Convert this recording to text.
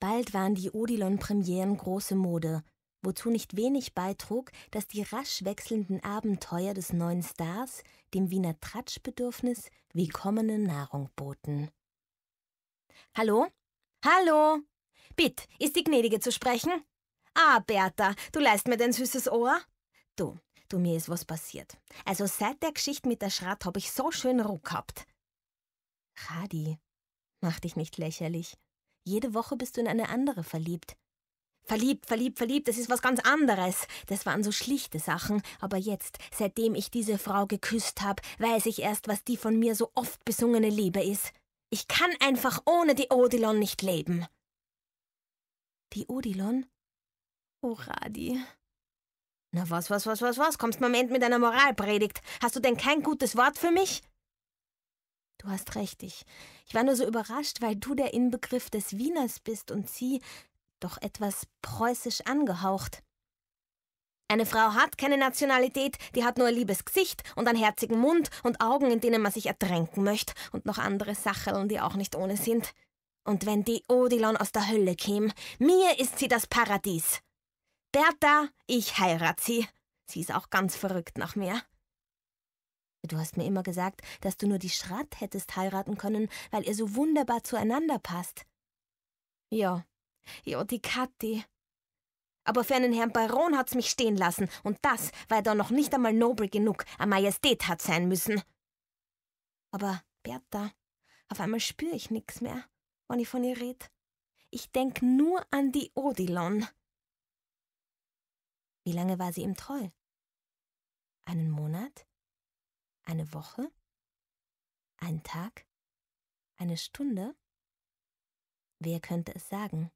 Bald waren die Odilon-Premieren große Mode, wozu nicht wenig beitrug, dass die rasch wechselnden Abenteuer des neuen Stars dem Wiener Tratschbedürfnis willkommene Nahrung boten. Hallo? Hallo? Bitt, ist die Gnädige zu sprechen? Ah, Bertha, du leist mir dein süßes Ohr? Du, du, mir ist was passiert. Also seit der Geschichte mit der Schrat hab ich so schön Ruck gehabt. Radi, mach dich nicht lächerlich. Jede Woche bist du in eine andere verliebt. Verliebt, verliebt, verliebt, das ist was ganz anderes. Das waren so schlichte Sachen, aber jetzt, seitdem ich diese Frau geküsst habe, weiß ich erst, was die von mir so oft besungene Liebe ist. Ich kann einfach ohne die Odilon nicht leben. Die Odilon? Oh, Radi. Na was, was, was, was, was? Kommst du am Ende mit einer Moralpredigt. Hast du denn kein gutes Wort für mich? Du hast recht, ich, ich war nur so überrascht, weil du der Inbegriff des Wieners bist und sie doch etwas preußisch angehaucht. Eine Frau hat keine Nationalität, die hat nur ein liebes Gesicht und einen herzigen Mund und Augen, in denen man sich ertränken möchte und noch andere Sachen, die auch nicht ohne sind. Und wenn die Odilon aus der Hölle käme, mir ist sie das Paradies. Bertha, ich heirat sie. Sie ist auch ganz verrückt nach mir. Du hast mir immer gesagt, dass du nur die Schratt hättest heiraten können, weil ihr so wunderbar zueinander passt. Ja, ja, die Kathi. Aber für einen Herrn Baron hat's mich stehen lassen, und das, weil da noch nicht einmal nobel genug, a Majestät hat sein müssen. Aber, Bertha, auf einmal spür ich nichts mehr, wenn ich von ihr red. Ich denk nur an die Odilon. Wie lange war sie ihm treu? Einen Monat? Eine Woche? Ein Tag? Eine Stunde? Wer könnte es sagen?